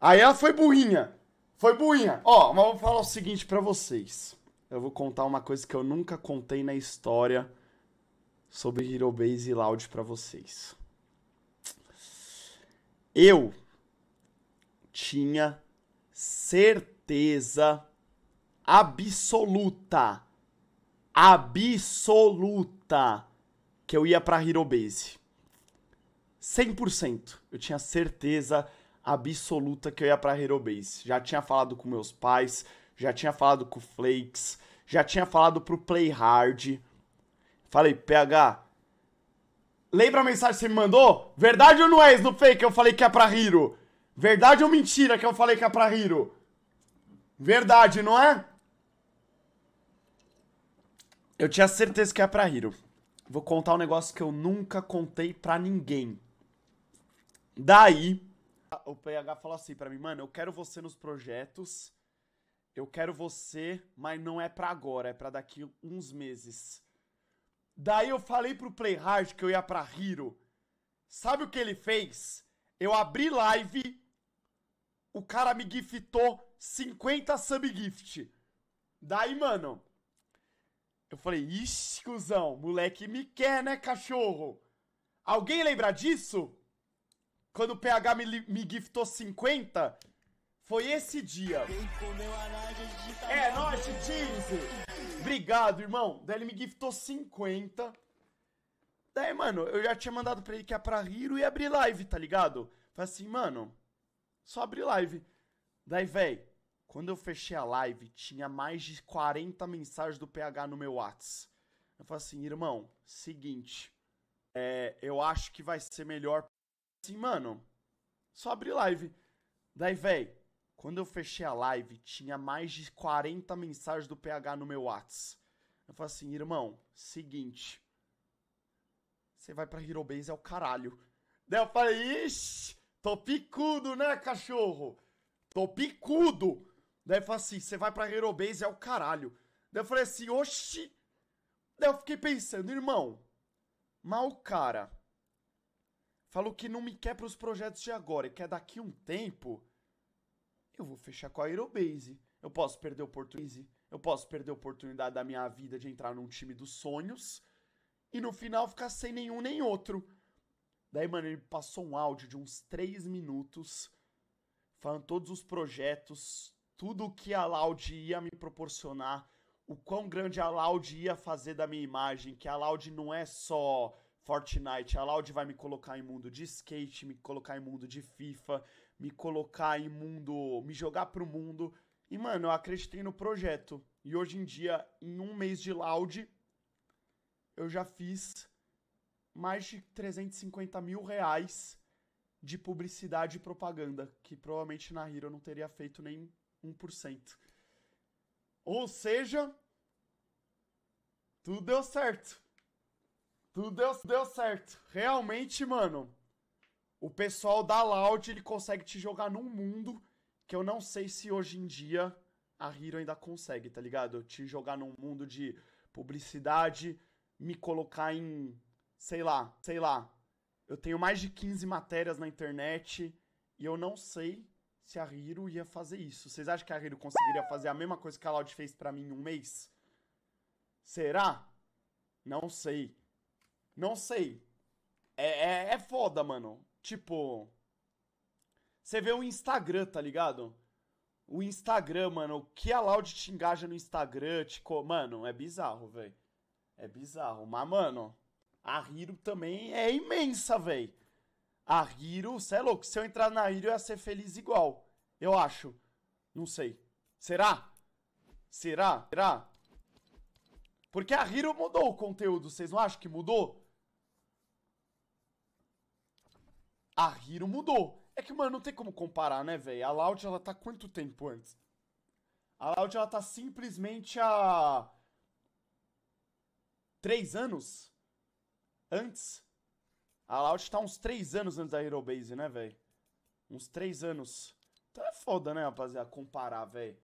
Aí ela foi burrinha. Foi burrinha. Ó, mas eu vou falar o seguinte para vocês. Eu vou contar uma coisa que eu nunca contei na história sobre Hero Base e Loud para vocês. Eu tinha certeza absoluta, absoluta que eu ia para Hero Base. 100%. Eu tinha certeza absoluta absoluta que eu ia para Hero Base. Já tinha falado com meus pais, já tinha falado com o Flakes, já tinha falado pro Play Hard. Falei, PH, lembra a mensagem que você me mandou? Verdade ou não é isso no fake? Eu falei que é pra Hero. Verdade ou mentira que eu falei que é pra Hero? Verdade, não é? Eu tinha certeza que é pra Hero. Vou contar um negócio que eu nunca contei pra ninguém. Daí, o PH falou assim para mim, mano, eu quero você nos projetos, eu quero você, mas não é pra agora, é pra daqui uns meses. Daí eu falei pro Playhard que eu ia pra Hiro. Sabe o que ele fez? Eu abri live, o cara me giftou 50 subgift. Daí, mano, eu falei, ixi, cuzão, moleque me quer, né, cachorro? Alguém lembra disso? quando o PH me, me giftou 50, foi esse dia. é, nós, Dizzy! Obrigado, irmão. Daí ele me giftou 50. Daí, mano, eu já tinha mandado pra ele que ia pra Hiro e abrir live, tá ligado? Falei assim, mano, só abrir live. Daí, véi, quando eu fechei a live, tinha mais de 40 mensagens do PH no meu Whats. Eu falei assim, irmão, seguinte, é, eu acho que vai ser melhor assim, mano, só abri live. Daí, véi, quando eu fechei a live, tinha mais de 40 mensagens do PH no meu Whats. Eu falei assim, irmão, seguinte. Você vai pra Herobase é o caralho. Daí eu falei, ixi, tô picudo, né, cachorro? Tô picudo. Daí eu falei assim, você vai pra Herobase é o caralho. Daí eu falei assim, oxi. Daí eu fiquei pensando, irmão, mal cara falou que não me quer para os projetos de agora e quer daqui um tempo, eu vou fechar com a Aerobase. Eu posso perder oportunidade, eu posso perder a oportunidade da minha vida de entrar num time dos sonhos e no final ficar sem nenhum nem outro. Daí, mano, ele passou um áudio de uns 3 minutos falando todos os projetos, tudo o que a Loud ia me proporcionar, o quão grande a Loud ia fazer da minha imagem, que a Loud não é só Fortnite, a Loud vai me colocar em mundo de skate, me colocar em mundo de FIFA, me colocar em mundo. me jogar pro mundo. E, mano, eu acreditei no projeto. E hoje em dia, em um mês de Loud, eu já fiz mais de 350 mil reais de publicidade e propaganda, que provavelmente na Hero eu não teria feito nem 1%. Ou seja, tudo deu certo. Tudo deu, deu certo. Realmente, mano, o pessoal da Loud, ele consegue te jogar num mundo que eu não sei se hoje em dia a Hero ainda consegue, tá ligado? Te jogar num mundo de publicidade, me colocar em, sei lá, sei lá. Eu tenho mais de 15 matérias na internet e eu não sei se a Hero ia fazer isso. Vocês acham que a Hero conseguiria fazer a mesma coisa que a Loud fez para mim em um mês? Será? Não sei. Não sei. É, é, é foda, mano. Tipo. Você vê o Instagram, tá ligado? O Instagram, mano. O que a Loud te engaja no Instagram, tipo. Mano, é bizarro, velho. É bizarro. Mas, mano. A Hiro também é imensa, velho. A Hiro, cê é louco. Se eu entrar na Hiro, eu ia ser feliz igual. Eu acho. Não sei. Será? Será? Será? Porque a Hiro mudou o conteúdo, vocês não acham que mudou? A Hiro mudou. É que, mano, não tem como comparar, né, velho? A Loud, ela tá quanto tempo antes? A Loud, ela tá simplesmente há... Três anos? Antes? A Loud tá uns três anos antes da Hero Base, né, velho? Uns três anos. Então é foda, né, rapaziada, comparar, velho.